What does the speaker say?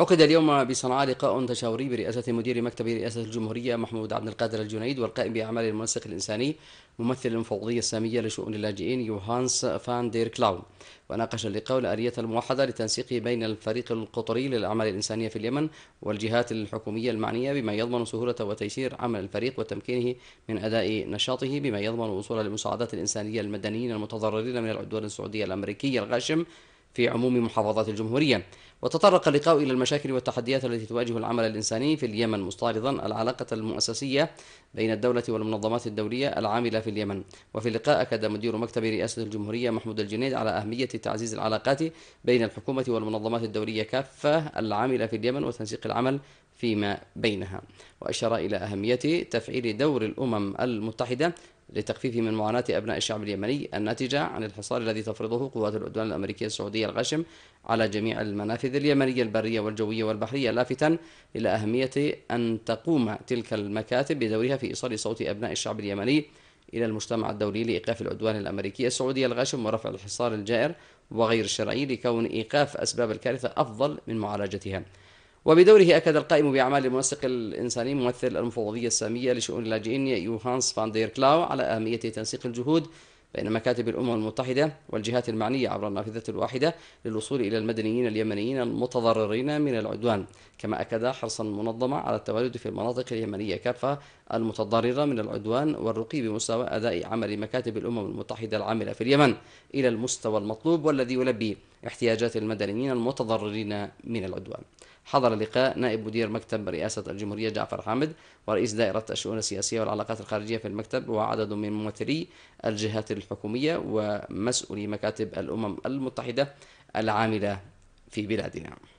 عقد اليوم بصنعاء لقاء تشاوري برئاسة مدير مكتب رئاسة الجمهورية محمود عبد القادر الجنيد والقائم بأعمال المنسق الإنساني ممثل المفوضية السامية لشؤون اللاجئين يوهانس فان دير كلاون وناقش اللقاء الآلية الموحدة للتنسيق بين الفريق القطري للأعمال الإنسانية في اليمن والجهات الحكومية المعنية بما يضمن سهولة وتيسير عمل الفريق وتمكينه من أداء نشاطه بما يضمن وصول المساعدات الإنسانية للمدنيين المتضررين من العدوان السعودي الأمريكي الغاشم في عموم محافظات الجمهورية وتطرق اللقاء إلى المشاكل والتحديات التي تواجه العمل الإنساني في اليمن مستعرضا العلاقة المؤسسية بين الدولة والمنظمات الدولية العاملة في اليمن وفي اللقاء أكد مدير مكتب رئاسة الجمهورية محمود الجنيد على أهمية تعزيز العلاقات بين الحكومة والمنظمات الدولية كافة العاملة في اليمن وتنسيق العمل فيما بينها وأشار إلى أهمية تفعيل دور الأمم المتحدة لتخفيف من معاناة أبناء الشعب اليمني الناتجة عن الحصار الذي تفرضه قوات العدوان الأمريكية السعودية الغشم على جميع المنافذ اليمنية البرية والجوية والبحرية لافتا إلى أهمية أن تقوم تلك المكاتب بدورها في إيصال صوت أبناء الشعب اليمني إلى المجتمع الدولي لإيقاف العدوان الأمريكي السعودي الغاشم ورفع الحصار الجائر وغير الشرعي لكون إيقاف أسباب الكارثة أفضل من معالجتها وبدوره أكد القائم بأعمال المنسق الإنساني ممثل المفوضية السامية لشؤون اللاجئين يوهانس فان دير كلاو على أهمية تنسيق الجهود بين مكاتب الأمم المتحدة والجهات المعنية عبر النافذة الواحدة للوصول إلى المدنيين اليمنيين المتضررين من العدوان كما أكد حرص المنظمة على التواجد في المناطق اليمنية كافة المتضررة من العدوان والرقي بمستوى أداء عمل مكاتب الأمم المتحدة العاملة في اليمن إلى المستوى المطلوب والذي يلبي احتياجات المدنيين المتضررين من العدوان حضر لقاء نائب مدير مكتب رئاسة الجمهورية جعفر حامد ورئيس دائرة الشؤون السياسية والعلاقات الخارجية في المكتب وعدد من ممثلي الجهات الحكومية ومسؤولي مكاتب الأمم المتحدة العاملة في بلادنا